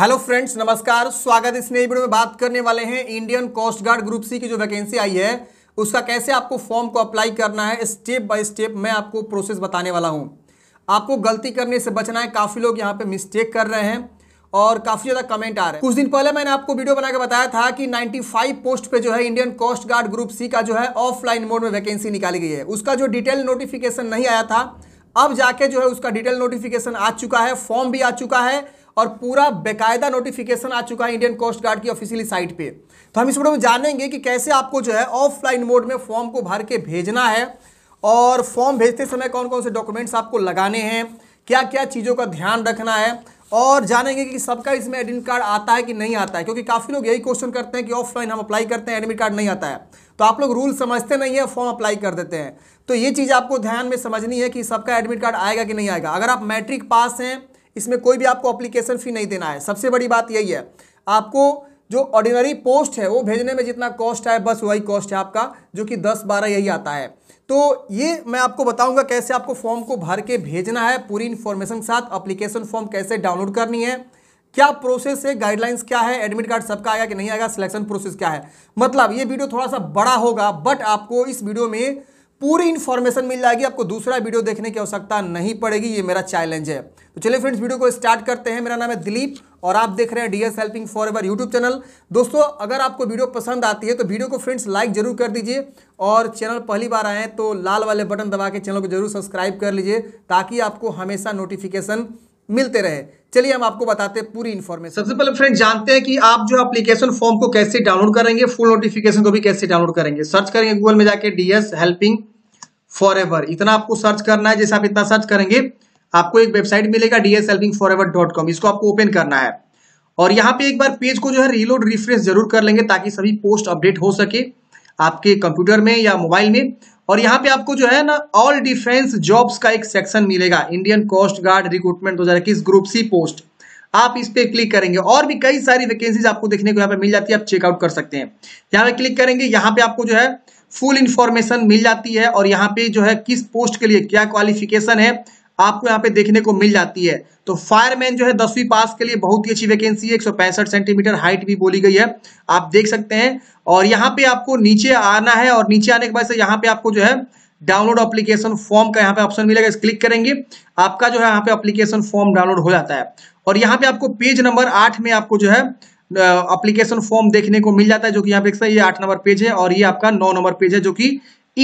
hello friends नमस्कार स्वागत इस नई वीडियो में बात करने वाले हैं Indian coast guard group C की जो वैकेंसी आई है उसका कैसे आपको फॉर्म को अप्लाई करना है स्टेप बाय स्टेप मैं आपको प्रोसेस बताने वाला हूं आपको गलती करने से बचना है काफ़ी लोग यहां पे मिस्टेक कर रहे हैं और काफ़ी ज़्यादा कमेंट आ रहे हैं कुछ दिन पहले मैंने आपको वीडियो बनाकर बताया था कि 95 पोस्ट पर जो है Indian coast guard group C का जो है ऑफलाइन मोड में वैकेंसी निकाली गई है उसका जो डिटेल नोटिफिकेशन नहीं आया था अब जाके जो है उसका डिटेल नोटिफिकेशन आ चुका है फॉर्म भी आ चुका है और पूरा बेकायदा नोटिफिकेशन आ चुका है इंडियन कोस्ट गार्ड की ऑफिशियली साइट पे तो हम इस वीडियो में जानेंगे कि कैसे आपको जो है ऑफलाइन मोड में फॉर्म को भर के भेजना है और फॉर्म भेजते समय कौन कौन से डॉक्यूमेंट्स आपको लगाने हैं क्या क्या चीज़ों का ध्यान रखना है और जानेंगे कि सबका इसमें एडमिट कार्ड आता है कि नहीं आता है क्योंकि काफ़ी लोग यही क्वेश्चन करते हैं कि ऑफलाइन हम अप्लाई करते हैं एडमिट कार्ड नहीं आता है तो आप लोग रूल समझते नहीं है फॉर्म अप्लाई कर देते हैं तो ये चीज़ आपको ध्यान में समझनी है कि सबका एडमिट कार्ड आएगा कि नहीं आएगा अगर आप मैट्रिक पास हैं इसमें कोई भी आपको अप्लीकेशन फ़ी नहीं देना है सबसे बड़ी बात यही है आपको जो ऑर्डिनरी पोस्ट है वो भेजने में जितना कॉस्ट है बस वही कॉस्ट है आपका जो कि दस बारह यही आता है तो ये मैं आपको बताऊंगा कैसे आपको फॉर्म को भर के भेजना है पूरी इन्फॉर्मेशन के साथ अप्लीकेशन फॉर्म कैसे डाउनलोड करनी है क्या प्रोसेस है गाइडलाइंस क्या है एडमिट कार्ड सबका आएगा कि नहीं आएगा सिलेक्शन प्रोसेस क्या है मतलब ये वीडियो थोड़ा सा बड़ा होगा बट आपको इस वीडियो में पूरी इन्फॉर्मेशन मिल जाएगी आपको दूसरा वीडियो देखने की आवश्यकता नहीं पड़ेगी ये मेरा चैलेंज है तो चलिए फ्रेंड्स वीडियो को स्टार्ट करते हैं मेरा नाम है दिलीप और आप देख रहे हैं DS helping forever YouTube channel दोस्तों अगर आपको वीडियो पसंद आती है तो वीडियो को फ्रेंड्स लाइक जरूर कर दीजिए और चैनल पहली बार आए तो लाल वाले बटन दबा के चैनल को जरूर सब्सक्राइब कर लीजिए ताकि आपको हमेशा नोटिफिकेशन मिलते रहे चलिए हम आपको बताते हैं पूरी इन्फॉर्मेशन सबसे पहले फ्रेंड जानते हैं कि आप जो एप्लीकेशन फॉर्म को कैसे डाउनलोड करेंगे फुल नोटिफिकेशन को भी कैसे डाउनलोड करेंगे सर्च करेंगे गूगल में जाके डीएस हेल्पिंग फॉर एवर इतना आपको सर्च करना है जैसे आप इतना सर्च करेंगे आपको एक वेबसाइट मिलेगा DS helping forever dot com इसको आपको ओपन करना है और यहाँ पे एक बार पेज को जो है रीलोड रिफ्रेश जरूर कर लेंगे ताकि सभी पोस्ट अपडेट हो सके आपके कंप्यूटर में या मोबाइल में और यहाँ पे आपको जो है ना ऑल डिफेंस जॉब्स का एक सेक्शन मिलेगा इंडियन कोस्ट गार्ड रिक्रूटमेंट दो हजार इक्कीस ग्रुप सी पोस्ट आप इस पे क्लिक करेंगे और भी कई सारी वैकेंसीज आपको देखने को यहाँ पे मिल जाती है आप चेकआउट कर सकते हैं यहाँ पे क्लिक करेंगे यहाँ पे आपको जो है फुल इंफॉर्मेशन मिल जाती है और यहाँ पे जो है किस पोस्ट के लिए क्या क्वालिफिकेशन है आपको यहाँ पे देखने को मिल जाती है तो फायरमैन जो है दसवीं पास के लिए बहुत ही अच्छी वैकेंसी है एक सेंटीमीटर हाइट भी बोली गई है आप देख सकते हैं और यहाँ पे आपको नीचे आना है और नीचे आने के बाद से यहाँ पे आपको जो है डाउनलोड एप्लीकेशन फॉर्म का यहाँ पे ऑप्शन मिलेगा इस क्लिक करेंगे आपका जो है यहाँ पे अप्लीकेशन फॉर्म डाउनलोड हो जाता है और यहाँ पे आपको पेज नंबर आठ में आपको जो है अप्लीकेशन फॉर्म देखने को मिल जाता है जो कि यहाँ पे ये आठ नंबर पेज है और ये आपका नौ नंबर पेज है जो कि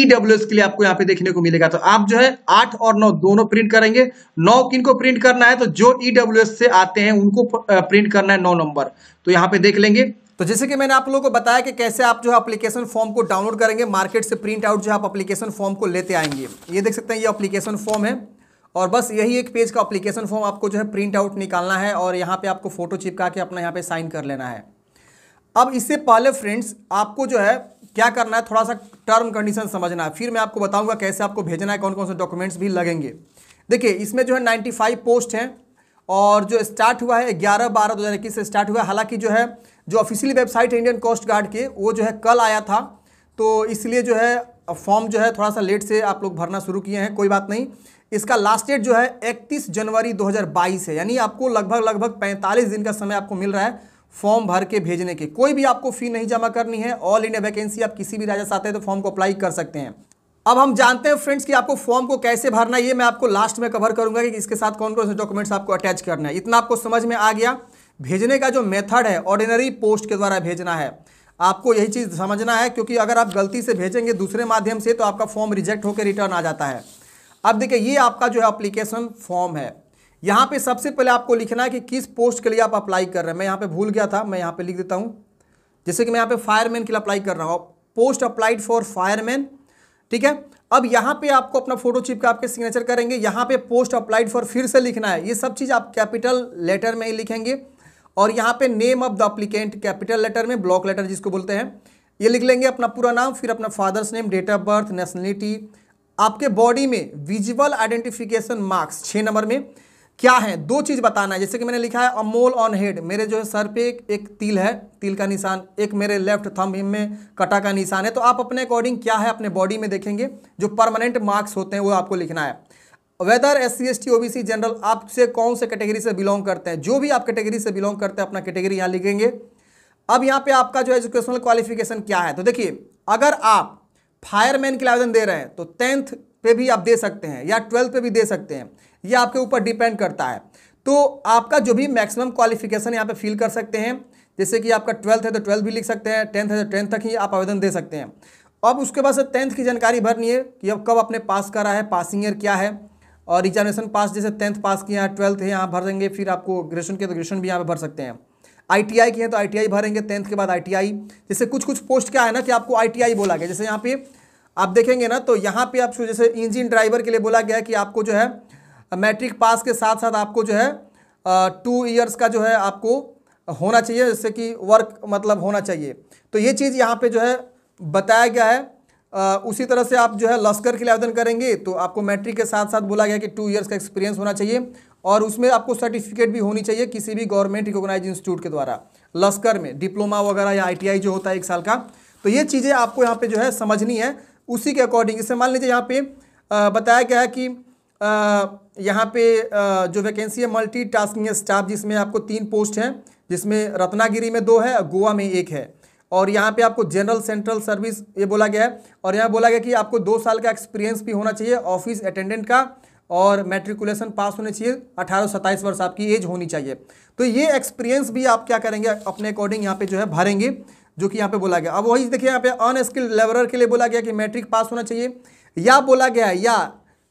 ईडब्ल्यू e के लिए आपको यहाँ पे देखने को मिलेगा तो आप जो है आठ और नौ दोनों प्रिंट करेंगे नौ किन को प्रिंट करना है तो जो ईडब्ल्यू e से आते हैं उनको प्रिंट करना है नौ नंबर तो यहाँ पे देख लेंगे तो जैसे कि मैंने आप लोगों को बताया कि कैसे आप जो है अपलीकेशन फॉर्म को डाउनलोड करेंगे मार्केट से प्रिंट आउट जो है आप अपलीकेशन फॉर्म को लेते आएंगे ये देख सकते हैं ये अपलीकेशन फॉर्म है और बस यही एक पेज का अपलीकेशन फॉर्म आपको जो है प्रिंट आउट निकालना है और यहाँ पे आपको फोटो चिपका के अपना यहाँ पे साइन कर लेना है अब इससे पहले फ्रेंड्स आपको जो है क्या करना है थोड़ा सा टर्म कंडीशन समझना है फिर मैं आपको बताऊंगा कैसे आपको भेजना है कौन कौन से डॉक्यूमेंट्स भी लगेंगे देखिए इसमें जो है 95 पोस्ट हैं और जो स्टार्ट हुआ है ग्यारह बारह दो से स्टार्ट हुआ है हालांकि जो है जो ऑफिशियली वेबसाइट है इंडियन कोस्ट गार्ड के वो जो है कल आया था तो इसलिए जो है फॉर्म जो है थोड़ा सा लेट से आप लोग भरना शुरू किए हैं कोई बात नहीं इसका लास्ट डेट जो है इकतीस जनवरी बाईस है यानी आपको लगभग लगभग पैंतालीस दिन का समय आपको मिल रहा है फॉर्म भर के भेजने के कोई भी आपको फ़ी नहीं जमा करनी है ऑल इंडिया वैकेंसी आप किसी भी राज्य से आते हैं तो फॉर्म को अप्लाई कर सकते हैं अब हम जानते हैं फ्रेंड्स कि आपको फॉर्म को कैसे भरना है ये मैं आपको लास्ट में कवर करूंगा कि इसके साथ कौन कौन से डॉक्यूमेंट्स आपको अटैच करना है इतना आपको समझ में आ गया भेजने का जो मेथड है ऑर्डिनरी पोस्ट के द्वारा भेजना है आपको यही चीज़ समझना है क्योंकि अगर आप गलती से भेजेंगे दूसरे माध्यम से तो आपका फॉर्म रिजेक्ट होकर रिटर्न आ जाता है अब देखिए ये आपका जो है अप्लीकेशन फॉर्म है यहां पे सबसे पहले आपको लिखना है कि किस पोस्ट के लिए आप अप्लाई कर रहे हैं मैं यहां पे भूल गया था मैं यहां पे लिख देता हूं जैसे कि मैं यहाँ पे फायरमैन के लिए अप्लाई कर रहा हूँ पोस्ट अप्लाइड फॉर फायरमैन ठीक है अब यहां पे आपको अपना फोटो का आपके सिग्नेचर करेंगे यहाँ पे पोस्ट अप्लाइड फॉर फिर से लिखना है ये सब चीज़ आप कैपिटल लेटर में ही लिखेंगे और यहाँ पे name of the applicant capital letter में ब्लॉक लेटर जिसको बोलते हैं ये लिख लेंगे अपना पूरा नाम फिर अपना father's name date of birth nationality आपके बॉडी में विजुअल आइडेंटिफिकेशन मार्क्स छः नंबर में क्या है दो चीज़ बताना है जैसे कि मैंने लिखा है अमोल ऑन हेड मेरे जो है सर पे एक, एक तिल है तिल का निशान एक मेरे लेफ्ट थम हिम में कटा का निशान है तो आप अपने अकॉर्डिंग क्या है अपने बॉडी में देखेंगे जो परमानेंट मार्क्स होते हैं वो आपको लिखना है whether S C S T OBC general आपसे कौन से कैटेगरी से बिलोंग करते हैं जो भी आप कैटेगरी से बिलोंग करते हैं अपना कैटेगरी यहाँ लिखेंगे अब यहाँ पे आपका जो एजुकेशनल क्वालिफिकेशन क्या है तो देखिए अगर आप फायरमैन के लिए आवेदन दे रहे हैं तो टेंथ पे भी आप दे सकते हैं या ट्वेल्थ पे भी दे सकते हैं ये आपके ऊपर डिपेंड करता है तो आपका जो भी मैक्सिमम क्वालिफिकेशन यहाँ पे फिल कर सकते हैं जैसे कि आपका ट्वेल्थ है तो ट्वेल्थ भी लिख सकते हैं टेंथ है तो टेंथ तक ही आप आवेदन दे सकते हैं अब उसके बाद टेंथ की जानकारी भरनी है कि अब कब आपने पास करा है पासिंग ईयर क्या है और एग्जामिनेशन पास जैसे टेंथ पास किया है ट्वेल्थ है यहाँ भर देंगे फिर आपको ग्रेजुएशन के तो ग्रेजुएशन भी यहाँ पर भर सकते हैं आईटीआई की है तो आईटीआई भरेंगे टेंथ के बाद आईटीआई जैसे कुछ कुछ पोस्ट क्या है ना कि आपको आईटीआई बोला गया जैसे यहाँ पे आप देखेंगे ना तो यहाँ पे आपको जैसे इंजन ड्राइवर के लिए बोला गया है कि आपको जो है मैट्रिक पास के साथ साथ आपको जो है टू ईयर्स का जो है आपको होना चाहिए जैसे कि वर्क मतलब होना चाहिए तो ये चीज़ यहाँ पे जो है बताया गया है आ, उसी तरह से आप जो है लश्कर के लिए आवेदन करेंगे तो आपको मैट्रिक के साथ साथ बोला गया कि टू ईयर्स का एक्सपीरियंस होना चाहिए और उसमें आपको सर्टिफिकेट भी होनी चाहिए किसी भी गवर्नमेंट रिकोगनाइज इंस्टीट्यूट के द्वारा लश्कर में डिप्लोमा वगैरह या आई जो होता है एक साल का तो ये चीज़ें आपको यहाँ पर जो है समझनी है उसी के अकॉर्डिंग इसे मान लीजिए यहाँ पर बताया गया है कि यहाँ पे जो वैकेंसी है मल्टी टास्किंग स्टाफ जिसमें आपको तीन पोस्ट हैं जिसमें रत्नागिरी में दो है और गोवा में एक है और यहाँ पे आपको जनरल सेंट्रल सर्विस ये बोला गया है और यहाँ बोला गया कि आपको दो साल का एक्सपीरियंस भी होना चाहिए ऑफिस अटेंडेंट का और मेट्रिकुलेशन पास होने चाहिए अठारह सत्ताईस वर्ष आपकी एज होनी चाहिए तो ये एक्सपीरियंस भी आप क्या करेंगे अपने अकॉर्डिंग यहाँ पे जो है भरेंगे जो कि यहाँ पे बोला गया अब वही देखिए यहाँ पे अनस्किल्ड लेवलर के लिए बोला गया कि मैट्रिक पास होना चाहिए या बोला गया या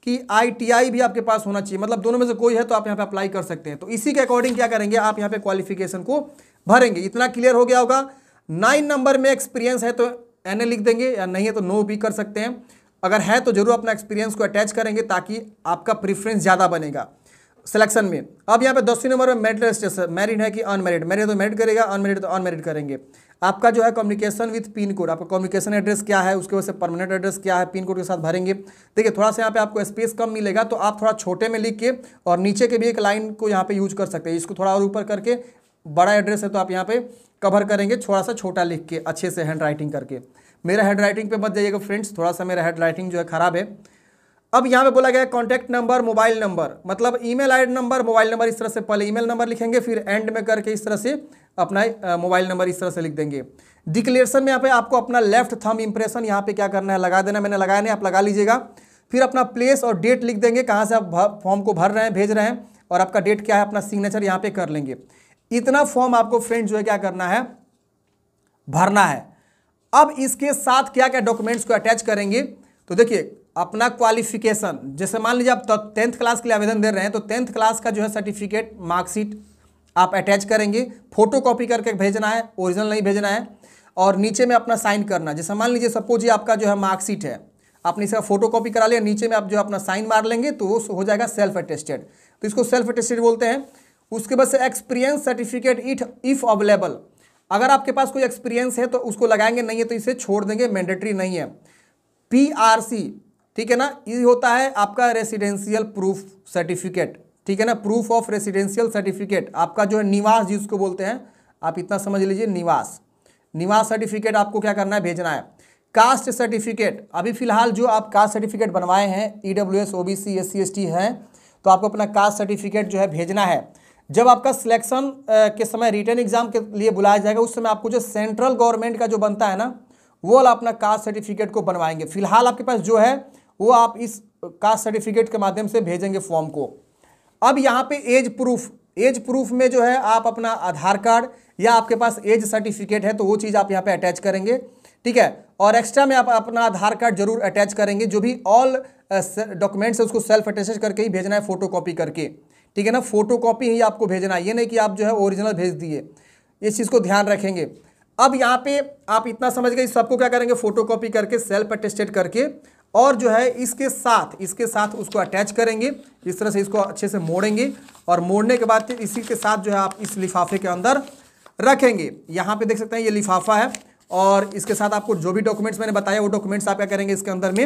कि आईटीआई भी आपके पास होना चाहिए मतलब दोनों में से कोई है तो आप यहाँ पे अप्लाई कर सकते हैं तो इसी के अकॉर्डिंग क्या करेंगे आप यहाँ पे क्वालिफिकेशन को भरेंगे इतना क्लियर हो गया होगा नाइन नंबर में एक्सपीरियंस है तो एन लिख देंगे या नहीं है तो नो भी कर सकते हैं अगर है तो जरूर अपना एक्सपीरियंस को अटैच करेंगे ताकि आपका प्रिफ्रेंस ज़्यादा बनेगा सिलेक्शन में अब यहाँ पे दसवीं नंबर में मेरिटल स्टेटस मेरिड है कि अनमेरिड मेरिड तो मेरिट करेगा अनमेरिड तो अनमेरिड करेंगे आपका जो है कम्युनिकेशन विथ पिन कोड आपका कम्युनिकेशन एड्रेस क्या है उसके वजह से परमानेंट एड्रेस क्या है पिन कोड के साथ भरेंगे देखिए थोड़ा सा यहाँ पे आपको स्पेस कम मिलेगा तो आप थोड़ा छोटे में लिख के और नीचे के भी एक लाइन को यहाँ पे यूज कर सकते हैं इसको थोड़ा और ऊपर करके बड़ा एड्रेस है तो आप यहाँ पे कवर करेंगे थोड़ा सा छोटा लिख के अच्छे से हैंड राइटिंग करके मेरा हैंड राइटिंग मत जाइएगा फ्रेंड्स थोड़ा सा मेरा हैंड राइटिंग जो है ख़राब है अब यहाँ पे बोला गया कॉन्टैक्ट नंबर मोबाइल नंबर मतलब email mail number mobile number इस तरह से पहले ईमेल नंबर लिखेंगे फिर एंड में करके इस तरह से अपना मोबाइल नंबर इस तरह से लिख देंगे डिक्लेरेशन में यहाँ पे आपको अपना लेफ्ट थम इंप्रेशन यहाँ पे क्या करना है लगा देना मैंने लगाया नहीं आप लगा लीजिएगा फिर अपना प्लेस और डेट लिख देंगे कहाँ से आप फॉर्म को भर रहे हैं भेज रहे हैं और आपका डेट क्या है अपना सिग्नेचर यहाँ पे कर लेंगे इतना फॉर्म आपको फ्रेंड जो है क्या करना है भरना है अब इसके साथ क्या क्या डॉक्यूमेंट्स को अटैच करेंगे तो देखिए अपना क्वालिफिकेशन जैसे मान लीजिए आप टेंथ तो क्लास के लिए आवेदन दे रहे हैं तो टेंथ क्लास का जो है सर्टिफिकेट मार्कशीट आप अटैच करेंगे फोटो कॉपी करके भेजना है ओरिजिनल नहीं भेजना है और नीचे में अपना साइन करना जैसे मान लीजिए सपोज ये आपका जो है मार्कशीट है आपने इसका फोटो कॉपी करा लिया नीचे में आप जो अपना साइन मार लेंगे तो वो हो जाएगा सेल्फ अटेस्टेड तो इसको सेल्फ अटेस्टेड बोलते हैं उसके बाद experience certificate it if available अगर आपके पास कोई एक्सपीरियंस है तो उसको लगाएंगे नहीं है तो इसे छोड़ देंगे मैंडेटरी नहीं है पी ठीक है ना ये होता है आपका रेसिडेंशियल प्रूफ सर्टिफिकेट ठीक है ना प्रूफ ऑफ रेसिडेंशियल सर्टिफिकेट आपका जो है निवास जिसको बोलते हैं आप इतना समझ लीजिए निवास निवास सर्टिफिकेट आपको क्या करना है भेजना है कास्ट सर्टिफिकेट अभी फिलहाल जो आप कास्ट सर्टिफिकेट बनवाए हैं E W S O B C S C S T है तो आपको अपना कास्ट सर्टिफिकेट जो है भेजना है जब आपका सिलेक्शन के समय रिटर्न एग्जाम के लिए बुलाया जाएगा उस समय आपको जो सेंट्रल गवर्नमेंट का जो बनता है ना वो वाला अपना कास्ट सर्टिफिकेट को बनवाएंगे फिलहाल आपके पास जो है वो आप इस कास्ट सर्टिफिकेट के माध्यम से भेजेंगे फॉर्म को अब यहाँ पे एज प्रूफ एज प्रूफ में जो है आप अपना आधार कार्ड या आपके पास एज सर्टिफिकेट है तो वो चीज़ आप यहाँ पे अटैच करेंगे ठीक है और एक्स्ट्रा में आप अपना आधार कार्ड जरूर अटैच करेंगे जो भी ऑल डॉक्यूमेंट्स है उसको सेल्फ अटैच करके ही भेजना है फोटो कॉपी करके ठीक है ना फोटो कॉपी ही आपको भेजना है ये नहीं कि आप जो है ओरिजिनल भेज दिए इस चीज़ को ध्यान रखेंगे अब यहाँ पे आप इतना समझ गए सबको क्या करेंगे फोटो कॉपी करके सेल्फ अटेस्टेड करके और जो है इसके साथ इसके साथ उसको अटैच करेंगे इस तरह से इसको अच्छे से मोड़ेंगे और मोड़ने के बाद इसी के साथ जो है आप इस लिफाफे के अंदर रखेंगे यहाँ पे देख सकते हैं ये लिफाफा है और इसके साथ आपको जो भी डॉक्यूमेंट्स मैंने बताया वो डॉक्यूमेंट्स आप क्या करेंगे इसके अंदर में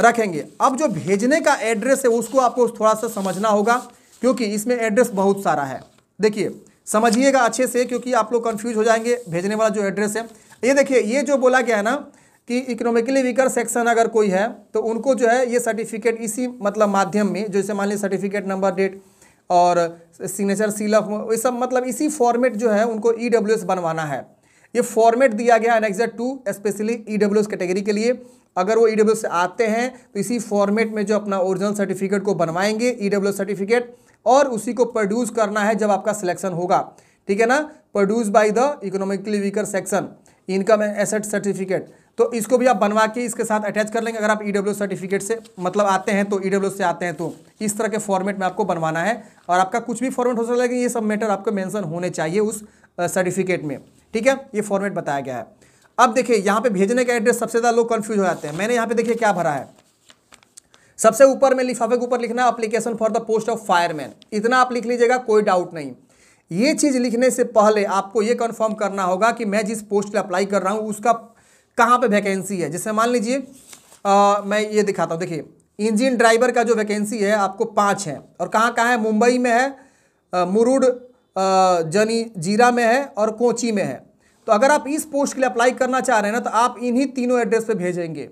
रखेंगे अब जो भेजने का एड्रेस है उसको आपको थोड़ा सा समझना होगा क्योंकि इसमें एड्रेस बहुत सारा है देखिए समझिएगा अच्छे से क्योंकि आप लोग कन्फ्यूज हो जाएंगे भेजने वाला जो एड्रेस है ये देखिए ये जो बोला गया है ना कि इकोनॉमिकली वीकर सेक्शन अगर कोई है तो उनको जो है ये सर्टिफिकेट इसी मतलब माध्यम में जैसे मान लीजिए सर्टिफिकेट नंबर डेट और सिग्नेचर सील ऑफ ये सब मतलब इसी फॉर्मेट जो है उनको ई e बनवाना है ये फॉर्मेट दिया गया annexure two specially E category के लिए अगर वो ई e से आते हैं तो इसी फॉर्मेट में जो अपना ओरिजिनल सर्टिफिकेट को बनवाएंगे ई e सर्टिफिकेट और उसी को प्रोड्यूस करना है जब आपका सिलेक्शन होगा ठीक है ना produce by the economically weaker section income and asset certificate तो इसको भी आप बनवा के इसके साथ अटैच कर लेंगे अगर आप ई e सर्टिफिकेट से मतलब आते हैं तो ई e से आते हैं तो इस तरह के फॉर्मेट में आपको बनवाना है और आपका कुछ भी फॉर्मेट हो सकता है ये सब मैटर आपको मेंशन होने चाहिए उस सर्टिफिकेट में ठीक है ये फॉर्मेट बताया गया है अब देखिए यहाँ पे भेजने का एड्रेस सबसे ज़्यादा लोग कन्फ्यूज हो जाते हैं मैंने यहाँ पे देखिए क्या भरा है सबसे ऊपर में लिफाफे के ऊपर लिखना application for the post of fireman इतना आप लिख लीजिएगा कोई डाउट नहीं ये चीज़ लिखने से पहले आपको ये कंफर्म करना होगा कि मैं जिस पोस्ट पे अप्लाई कर रहा हूँ उसका कहाँ पे वैकेंसी है जिससे मान लीजिए मैं ये दिखाता हूँ देखिए इंजन ड्राइवर का जो वैकेंसी है आपको पाँच है और कहाँ कहाँ है मुंबई में है मुरुड जनी जीरा में है और कोची में है तो अगर आप इस पोस्ट के लिए अप्लाई करना चाह रहे हैं ना तो आप इन्हीं तीनों एड्रेस पर भेजेंगे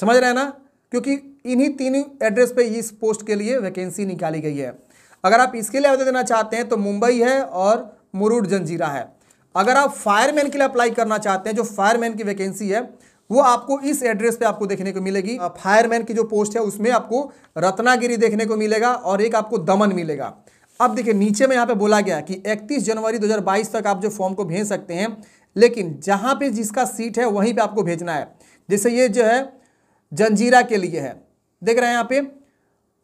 समझ रहे हैं ना क्योंकि इन्हीं तीनों एड्रेस पर इस पोस्ट के लिए वैकेंसी निकाली गई है अगर आप इसके लिए आवेदन देना चाहते हैं तो मुंबई है और मुरुड जंजीरा है अगर आप फायरमैन के लिए अप्लाई करना चाहते हैं जो फायरमैन की वैकेंसी है वो आपको इस एड्रेस पे आपको देखने को मिलेगी फायरमैन की जो पोस्ट है उसमें आपको रत्नागिरी देखने को मिलेगा और एक आपको दमन मिलेगा अब देखिए नीचे में यहाँ पे बोला गया कि 31 जनवरी 2022 तक आप जो फॉर्म को भेज सकते हैं लेकिन जहाँ पे जिसका सीट है वहीं पे आपको भेजना है जैसे ये जो है जंजीरा के लिए है देख रहे हैं यहाँ पे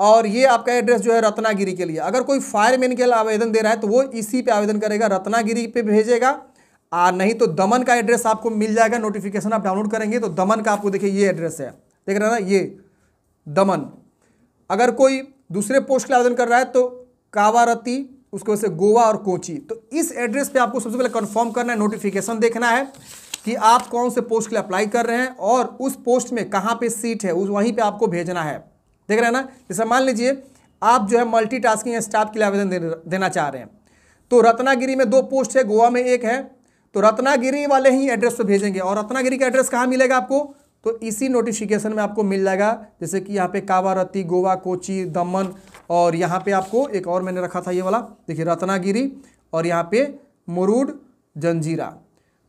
और ये आपका एड्रेस जो है रत्नागिरी के लिए अगर कोई फायरमैन के लिए आवेदन दे रहा है तो वो इसी पे आवेदन करेगा रत्नागिरी पे भेजेगा आ नहीं तो दमन का एड्रेस आपको मिल जाएगा नोटिफिकेशन आप डाउनलोड करेंगे तो दमन का आपको देखिए ये एड्रेस है देख रहे ना ये दमन अगर कोई दूसरे पोस्ट के लिए आवेदन कर रहा है तो कावारती उसके वजह से गोवा और कोची तो इस एड्रेस पर आपको सबसे पहले कन्फर्म करना है नोटिफिकेशन देखना है कि आप कौन से पोस्ट के लिए अप्लाई कर रहे हैं और उस पोस्ट में कहाँ पर सीट है उस वहीं पर आपको भेजना है देख रहे हैं ना जैसे मान लीजिए आप जो है मल्टी टास्किंग स्टाफ के लिए आवेदन देना चाह रहे हैं तो रत्नागिरी में दो पोस्ट है गोवा में एक है तो रत्नागिरी वाले ही एड्रेस पर भेजेंगे और रत्नागिरी का एड्रेस कहाँ मिलेगा आपको तो इसी नोटिफिकेशन में आपको मिल जाएगा जैसे कि यहाँ पे कावारती गोवा कोची दमन और यहाँ पे आपको एक और मैंने रखा था ये वाला देखिए रत्नागिरी और यहाँ पे मुरूड जंजीरा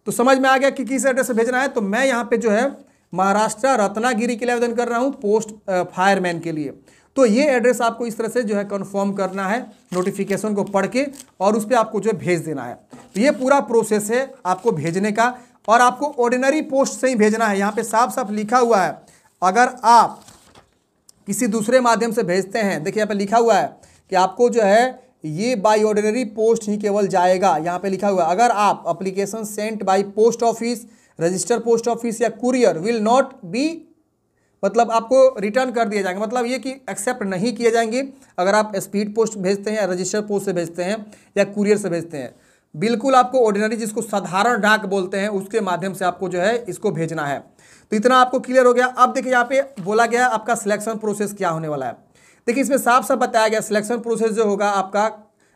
तो समझ में आ गया कि किस एड्रेस से भेजना है तो मैं यहाँ पे जो है महाराष्ट्र रत्नागिरी के लिए आवेदन कर रहा हूँ पोस्ट फायरमैन के लिए तो ये एड्रेस आपको इस तरह से जो है कन्फर्म करना है नोटिफिकेशन को पढ़ के और उस पर आपको जो है भेज देना है तो ये पूरा प्रोसेस है आपको भेजने का और आपको ऑर्डिनरी पोस्ट से ही भेजना है यहाँ पे साफ साफ लिखा हुआ है अगर आप किसी दूसरे माध्यम से भेजते हैं देखिए यहाँ पे लिखा हुआ है कि आपको जो है ये बाई ऑर्डिनरी पोस्ट ही केवल जाएगा यहाँ पे लिखा हुआ है अगर आप application sent by post office register post office या कुरियर विल नॉट बी मतलब आपको रिटर्न कर दिया जाएंगे मतलब ये कि एक्सेप्ट नहीं किए जाएंगे अगर आप स्पीड पोस्ट भेजते हैं या रजिस्टर पोस्ट से भेजते हैं या कुरियर से भेजते हैं बिल्कुल आपको ऑर्डिनरी जिसको साधारण डाक बोलते हैं उसके माध्यम से आपको जो है इसको भेजना है तो इतना आपको क्लियर हो गया अब देखिए यहाँ पे बोला गया आपका सिलेक्शन प्रोसेस क्या होने वाला है देखिए इसमें साफ साफ बताया गया सिलेक्शन प्रोसेस जो होगा आपका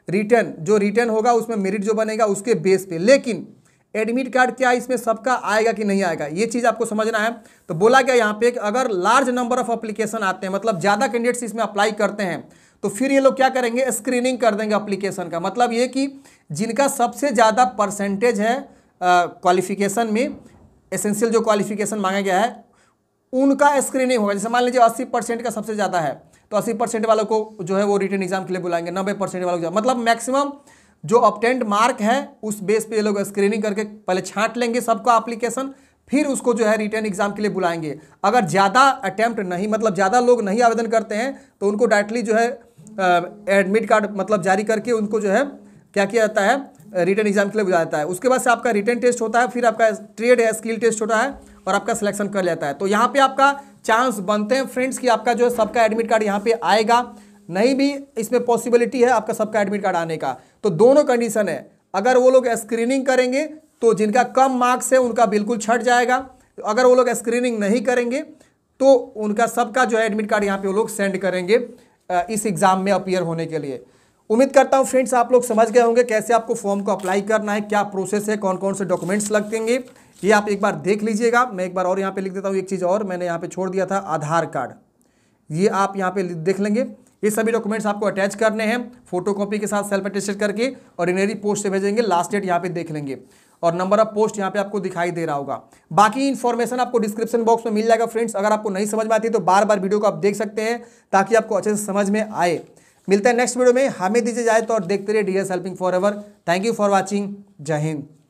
रिटर्न जो रिटर्न होगा उसमें मेरिट जो बनेगा उसके बेस पे लेकिन एडमिट कार्ड क्या इसमें सबका आएगा कि नहीं आएगा ये चीज़ आपको समझना है तो बोला गया यहाँ पे कि अगर लार्ज नंबर ऑफ अप्लीकेशन आते हैं मतलब ज़्यादा कैंडिडेट्स इसमें अप्लाई करते हैं तो फिर ये लोग क्या करेंगे स्क्रीनिंग कर देंगे अप्लीकेशन का मतलब ये कि जिनका सबसे ज़्यादा परसेंटेज है क्वालिफिकेशन में एसेंशियल जो क्वालिफिकेशन मांगा गया है उनका स्क्रीनिंग होगा जैसे मान लीजिए अस्सी परसेंट का सबसे ज़्यादा है तो अस्सी परसेंट वालों को जो है वो रिटर्न एग्जाम के लिए बुलाएंगे नब्बे परसेंट वालों को मतलब मैक्सिमम जो अपटेंट मार्क है उस बेस पे ये लोग स्क्रीनिंग करके पहले छांट लेंगे सबका एप्लीकेशन फिर उसको जो है रिटर्न एग्जाम के लिए बुलाएंगे अगर ज़्यादा अटैम्प्ट नहीं मतलब ज़्यादा लोग नहीं आवेदन करते हैं तो उनको डायरेक्टली जो है एडमिट कार्ड मतलब जारी करके उनको जो है क्या किया जाता है रिटर्न एग्जाम के लिए बुलाया जाता है उसके बाद से आपका रिटर्न टेस्ट होता है फिर आपका ट्रेड है स्किल टेस्ट होता है और आपका सिलेक्शन कर लेता है तो यहाँ पे आपका चांस बनते हैं फ्रेंड्स कि आपका जो है सबका एडमिट कार्ड यहाँ पे आएगा नहीं भी इसमें पॉसिबिलिटी है आपका सबका एडमिट कार्ड आने का तो दोनों कंडीशन है अगर वो लोग स्क्रीनिंग करेंगे तो जिनका कम मार्क्स है उनका बिल्कुल छट जाएगा तो अगर वो लोग स्क्रीनिंग नहीं करेंगे तो उनका सबका जो है एडमिट कार्ड यहाँ पे वो लोग सेंड करेंगे इस एग्ज़ाम में अपियर होने के लिए उम्मीद करता हूँ फ्रेंड्स आप लोग समझ गए होंगे कैसे आपको फॉर्म को अप्लाई करना है क्या प्रोसेस है कौन कौन से डॉक्यूमेंट्स लगतेंगे ये आप एक बार देख लीजिएगा मैं एक बार और यहाँ पे लिख देता हूँ एक चीज़ और मैंने यहाँ पे छोड़ दिया था आधार कार्ड ये आप यहाँ पे देख लेंगे ये सभी डॉक्यूमेंट्स आपको अटैच करने हैं फोटो कॉपी के साथ सेल्फ अटेस्टेड करके और इनरी पोस्ट से भेजेंगे लास्ट डेट यहाँ पे देख लेंगे और नंबर ऑफ पोस्ट यहाँ पे आपको दिखाई दे रहा होगा बाकी इन्फॉर्मेशन आपको डिस्क्रिप्शन बॉक्स में मिल जाएगा फ्रेंड्स अगर आपको नहीं समझ में आती तो बार बार वीडियो को आप देख सकते हैं ताकि आपको अच्छे से समझ में आए मिलता है नेक्स्ट वीडियो में हमें दीजिए जाए तो और देखते रहिए D S helping forever thank you for watching जय हिंद